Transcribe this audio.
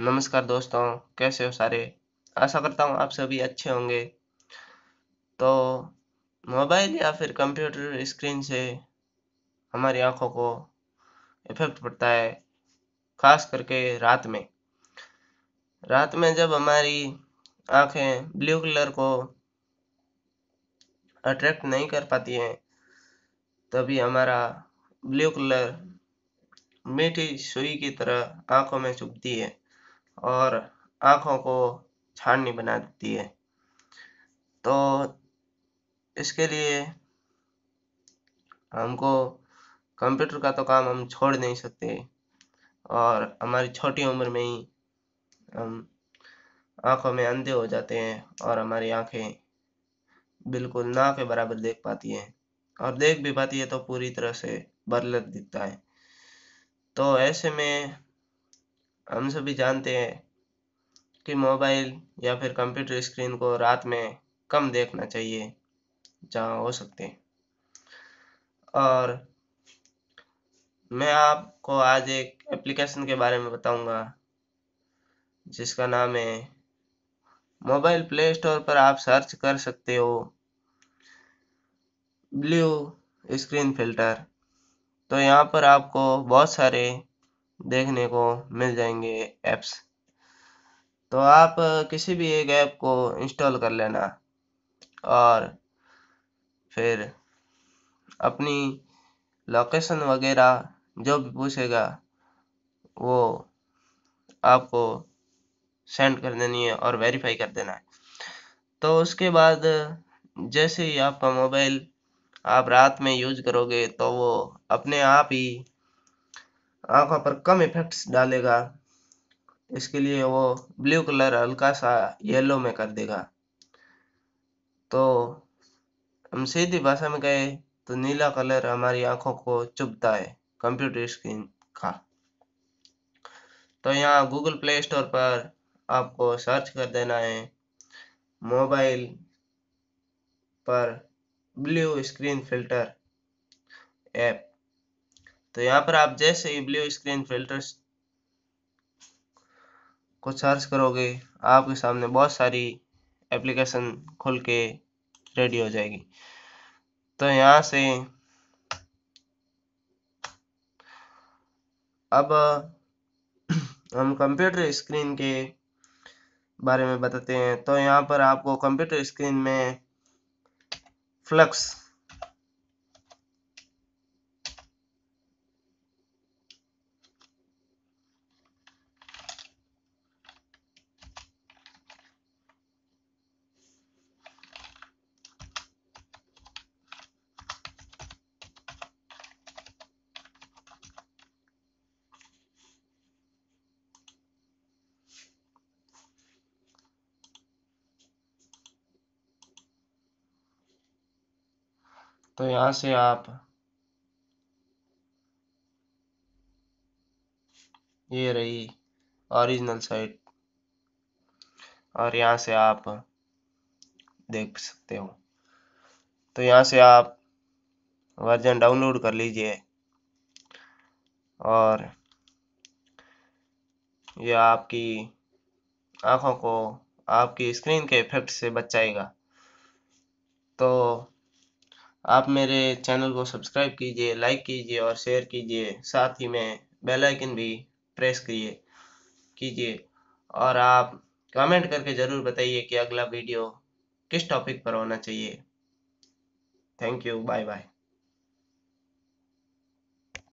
नमस्कार दोस्तों कैसे हो सारे आशा करता हूँ आप सभी अच्छे होंगे तो मोबाइल या फिर कंप्यूटर स्क्रीन से हमारी आंखों को इफेक्ट पड़ता है खास करके रात में रात में जब हमारी आंखें ब्लू कलर को अट्रैक्ट नहीं कर पाती हैं तभी हमारा ब्लू कलर मीठी सुई की तरह आंखों में चुभती है और आँखों को छाननी बना देती है तो इसके लिए हमको कंप्यूटर का तो काम हम छोड़ नहीं सकते और हमारी छोटी उम्र में ही हम आँखों में अंधे हो जाते हैं और हमारी आँखें बिल्कुल ना के बराबर देख पाती हैं और देख भी पाती है तो पूरी तरह से बरलत दिखता है तो ऐसे में हम सभी जानते हैं कि मोबाइल या फिर कंप्यूटर स्क्रीन को रात में कम देखना चाहिए जहाँ हो सकते और मैं आपको आज एक एप्लीकेशन के बारे में बताऊंगा जिसका नाम है मोबाइल प्ले स्टोर पर आप सर्च कर सकते हो ब्लू स्क्रीन फिल्टर तो यहाँ पर आपको बहुत सारे देखने को मिल जाएंगे ऐप्स तो आप किसी भी एक ऐप को इंस्टॉल कर लेना और फिर अपनी लोकेशन वगैरह जो भी पूछेगा वो आपको सेंड कर देनी है और वेरीफाई कर देना है तो उसके बाद जैसे ही आपका मोबाइल आप रात में यूज करोगे तो वो अपने आप ही आंखों पर कम इफेक्ट्स डालेगा इसके लिए वो ब्लू कलर हल्का सा येलो में कर देगा तो हम सीधी भाषा में कहें तो नीला कलर हमारी आंखों को चुभता है कंप्यूटर स्क्रीन का तो यहाँ गूगल प्ले स्टोर पर आपको सर्च कर देना है मोबाइल पर ब्लू स्क्रीन फिल्टर ऐप तो यहाँ पर आप जैसे ही ब्लू स्क्रीन फिल्टर को सर्च करोगे आपके सामने बहुत सारी एप्लीकेशन खुल के रेडी हो जाएगी तो यहाँ से अब हम कंप्यूटर स्क्रीन के बारे में बताते हैं तो यहाँ पर आपको कंप्यूटर स्क्रीन में फ्लक्स तो यहाँ से आप ये रही ओरिजिनल साइट और यहाँ से आप देख सकते हो तो यहाँ से आप वर्जन डाउनलोड कर लीजिए और ये आपकी आँखों को आपकी स्क्रीन के इफेक्ट से बचाएगा तो आप मेरे चैनल को सब्सक्राइब कीजिए लाइक कीजिए और शेयर कीजिए साथ ही में बेल आइकन भी प्रेस करिए कीजिए और आप कमेंट करके ज़रूर बताइए कि अगला वीडियो किस टॉपिक पर होना चाहिए थैंक यू बाय बाय